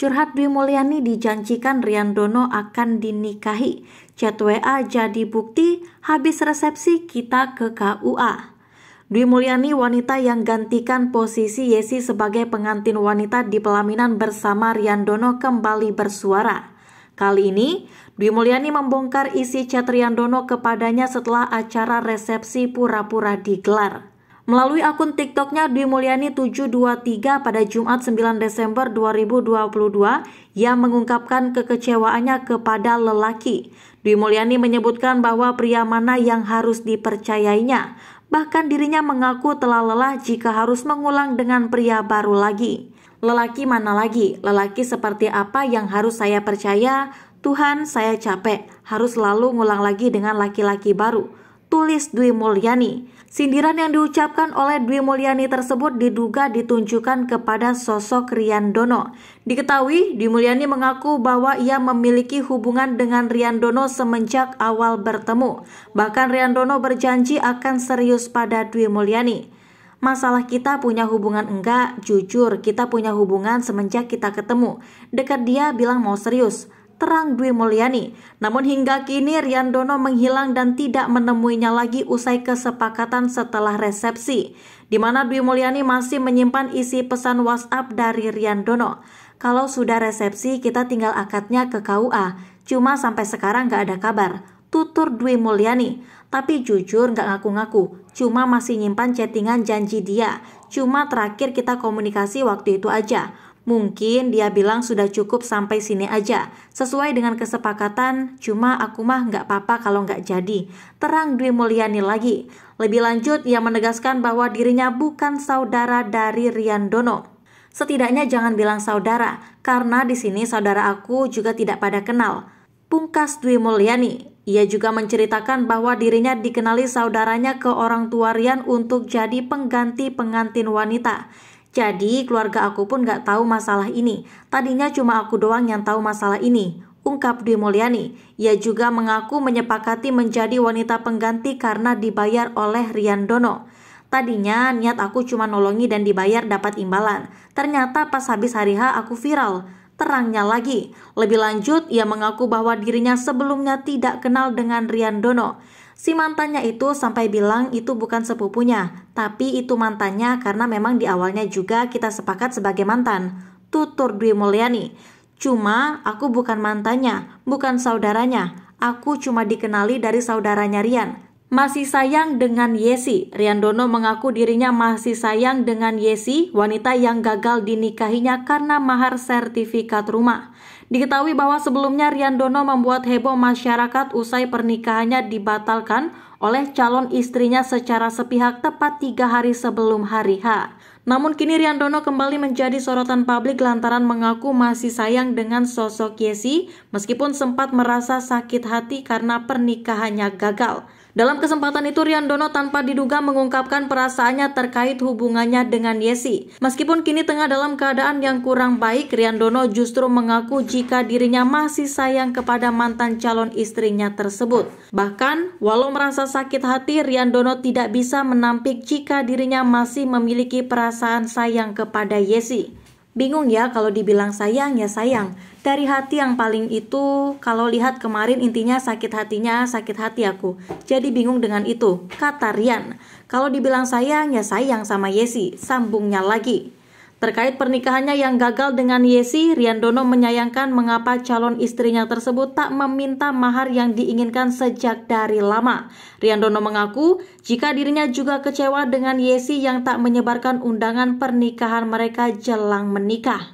Curhat Dwi Mulyani dijanjikan Rian Dono akan dinikahi. Chat WA jadi bukti, habis resepsi kita ke KUA. Dwi Mulyani wanita yang gantikan posisi Yesi sebagai pengantin wanita di pelaminan bersama Rian Dono, kembali bersuara. Kali ini, Dwi Mulyani membongkar isi chat Dono kepadanya setelah acara resepsi pura-pura digelar. Melalui akun TikToknya Dwi Mulyani 723 pada Jumat 9 Desember 2022 yang mengungkapkan kekecewaannya kepada lelaki. Dwi Mulyani menyebutkan bahwa pria mana yang harus dipercayainya. Bahkan dirinya mengaku telah lelah jika harus mengulang dengan pria baru lagi. Lelaki mana lagi? Lelaki seperti apa yang harus saya percaya? Tuhan, saya capek, harus selalu ngulang lagi dengan laki-laki baru tulis Dwi Mulyani. Sindiran yang diucapkan oleh Dwi Mulyani tersebut diduga ditunjukkan kepada sosok Rian Dono. Diketahui, Dwi Mulyani mengaku bahwa ia memiliki hubungan dengan Rian Dono semenjak awal bertemu. Bahkan Rian Dono berjanji akan serius pada Dwi Mulyani masalah kita punya hubungan enggak, jujur kita punya hubungan semenjak kita ketemu. Dekat dia bilang mau serius, terang Dwi Mulyani. Namun hingga kini Rian Dono menghilang dan tidak menemuinya lagi usai kesepakatan setelah resepsi, di mana Dwi Mulyani masih menyimpan isi pesan WhatsApp dari Rian Dono. Kalau sudah resepsi, kita tinggal akadnya ke KUA. Cuma sampai sekarang nggak ada kabar. Tutur Dwi Mulyani. Tapi jujur nggak ngaku-ngaku, cuma masih nyimpan chattingan janji dia. Cuma terakhir kita komunikasi waktu itu aja Mungkin dia bilang sudah cukup sampai sini aja. Sesuai dengan kesepakatan, cuma aku mah nggak apa-apa kalau nggak jadi. Terang Dwi Mulyani lagi. Lebih lanjut, ia menegaskan bahwa dirinya bukan saudara dari Rian Dono. Setidaknya jangan bilang saudara, karena di sini saudara aku juga tidak pada kenal. Pungkas Dwi Mulyani, ia juga menceritakan bahwa dirinya dikenali saudaranya ke orang tua Rian untuk jadi pengganti pengantin wanita. Jadi keluarga aku pun gak tahu masalah ini. Tadinya cuma aku doang yang tahu masalah ini. Ungkap Dwi Mulyani. Ia juga mengaku menyepakati menjadi wanita pengganti karena dibayar oleh Rian Dono. Tadinya niat aku cuma nolongi dan dibayar dapat imbalan. Ternyata pas habis hari H aku viral. Terangnya lagi. Lebih lanjut, ia mengaku bahwa dirinya sebelumnya tidak kenal dengan Rian Dono. Si mantannya itu sampai bilang itu bukan sepupunya, tapi itu mantannya karena memang di awalnya juga kita sepakat sebagai mantan. Tutur Dwi Mulyani. Cuma aku bukan mantannya, bukan saudaranya. Aku cuma dikenali dari saudaranya Rian masih sayang dengan Yesi. Rian Dono mengaku dirinya masih sayang dengan Yesi, wanita yang gagal dinikahinya karena mahar sertifikat rumah. Diketahui bahwa sebelumnya Rian Dono membuat heboh masyarakat usai pernikahannya dibatalkan oleh calon istrinya secara sepihak tepat tiga hari sebelum hari H. Namun kini Rian Dono kembali menjadi sorotan publik lantaran mengaku masih sayang dengan sosok Yesi meskipun sempat merasa sakit hati karena pernikahannya gagal. Dalam kesempatan itu, Rian Dono tanpa diduga mengungkapkan perasaannya terkait hubungannya dengan Yesi. Meskipun kini tengah dalam keadaan yang kurang baik, Rian Dono justru mengaku jika dirinya masih sayang kepada mantan calon istrinya tersebut. Bahkan, walau merasa sakit hati, Rian Dono tidak bisa menampik jika dirinya masih memiliki perasaan sayang kepada Yesi. Bingung ya kalau dibilang sayang ya sayang. Dari hati yang paling itu, kalau lihat kemarin intinya sakit hatinya, sakit hati aku. Jadi bingung dengan itu, kata Rian. Kalau dibilang sayang ya sayang sama Yesi, sambungnya lagi. Terkait pernikahannya yang gagal dengan Yesi, Rian Dono menyayangkan mengapa calon istrinya tersebut tak meminta mahar yang diinginkan sejak dari lama. Rian Dono mengaku jika dirinya juga kecewa dengan Yesi yang tak menyebarkan undangan pernikahan mereka jelang menikah.